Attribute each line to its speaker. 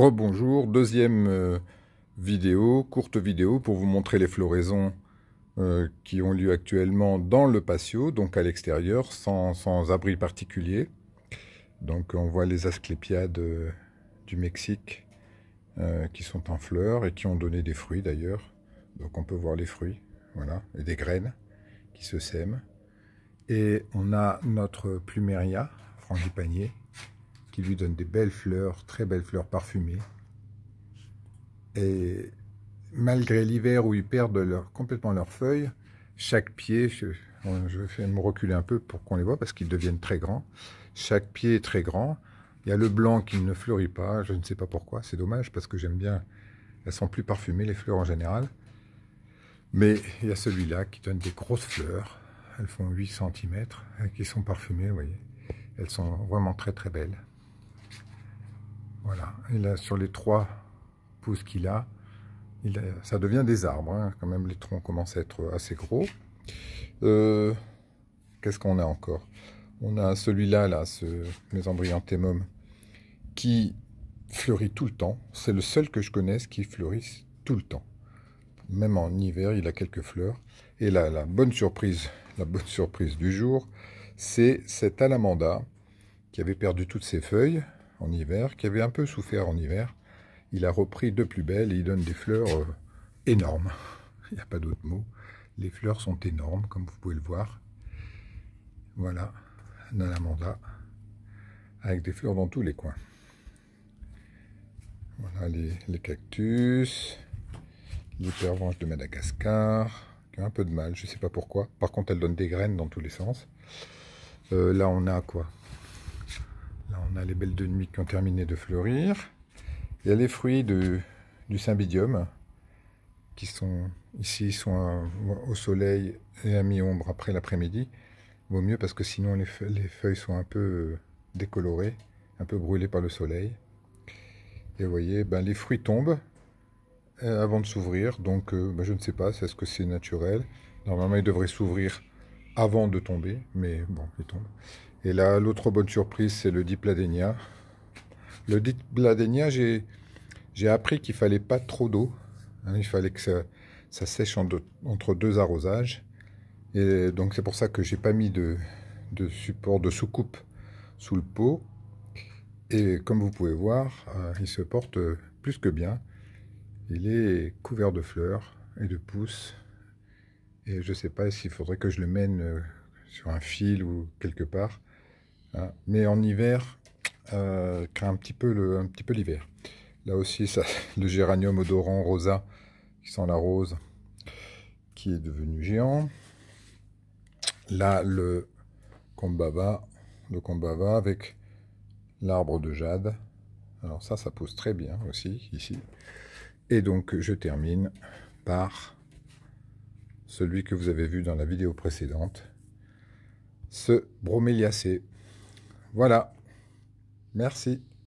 Speaker 1: Rebonjour, deuxième euh, vidéo, courte vidéo pour vous montrer les floraisons euh, qui ont lieu actuellement dans le patio, donc à l'extérieur, sans, abri particulier. Donc on voit les asclépiades euh, du Mexique qui sont en fleurs et qui ont donné des fruits d'ailleurs. Donc on peut voir les fruits, voilà, et des graines qui se sèment. Et on a notre pluméria, panier qui lui donne des belles fleurs, très belles fleurs parfumées. Et malgré l'hiver où ils perdent complètement leurs feuilles, chaque pied, je, vais me reculer un peu pour qu'on les voit parce qu'ils deviennent très grands, chaque pied est très grand. Il y a le blanc qui ne fleurit pas, je ne sais pas pourquoi, c'est dommage parce que j'aime bien, elles sont plus parfumées les fleurs en général. Mais il y a celui-là qui donne des grosses fleurs, elles font 8 cm, hein, qui sont parfumées, vous voyez. Elles sont vraiment très très belles. Voilà. Et là, sur les trois pouces qu'il a, ça devient des arbres. Hein. Quand même, les troncs commencent à être assez gros. Euh, qu'est-ce qu'on a encore On a celui-là, là, ce mésembryanthémum, qui fleurit tout le temps. C'est le seul que je connaisse qui fleurisse tout le temps. Même en hiver, il a quelques fleurs. Et là, la bonne surprise, la bonne surprise du jour, c'est cet alamanda qui avait perdu toutes ses feuilles, en hiver, qui avait un peu souffert en hiver. Il a repris de plus belle et il donne des fleurs euh, énormes. Il n'y a pas d'autre mot. Les fleurs sont énormes, comme vous pouvez le voir. Voilà, un Manda avec des fleurs dans tous les coins. Voilà les, les cactus, de Madagascar, qui a un peu de mal, je ne sais pas pourquoi. Par contre, elle donne des graines dans tous les sens. Euh, là, on a quoi on a les belles de nuit qui ont terminé de fleurir. Il y a les fruits de, du cymbidium qui sont ici sont au soleil et à mi-ombre après l'après-midi. Vaut mieux parce que sinon les feuilles, sont un peu euh, décolorées, un peu brûlées par le soleil. Et vous voyez, ben, les fruits tombent euh, avant de s'ouvrir. Donc euh, ben, je ne sais pas, c'est ce que c'est naturel Normalement ils devraient s'ouvrir avant de tomber, mais bon, il tombe. Et là, l'autre bonne surprise, c'est le dipladénia Le dipladénia j'ai appris qu'il fallait pas trop d'eau. Hein, il fallait que ça, sèche entre deux arrosages. Et donc, c'est pour ça que j'ai pas mis de, de support, de soucoupe sous le pot. Et comme vous pouvez voir, euh, il se porte plus que bien. Il est couvert de fleurs et de pousses. Et je ne sais pas s'il faudrait que je le mène euh, sur un fil ou quelque part. Hein. Mais en hiver, euh, craint un petit peu l'hiver. Là aussi, le géranium odorant rosa qui sent la rose, qui est devenu géant. Là, le combava, le combava avec l'arbre de jade. Alors ça, ça pousse très bien aussi ici. Et donc, je termine par celui que vous avez vu dans la vidéo précédente, ce broméliacé. Voilà. Merci.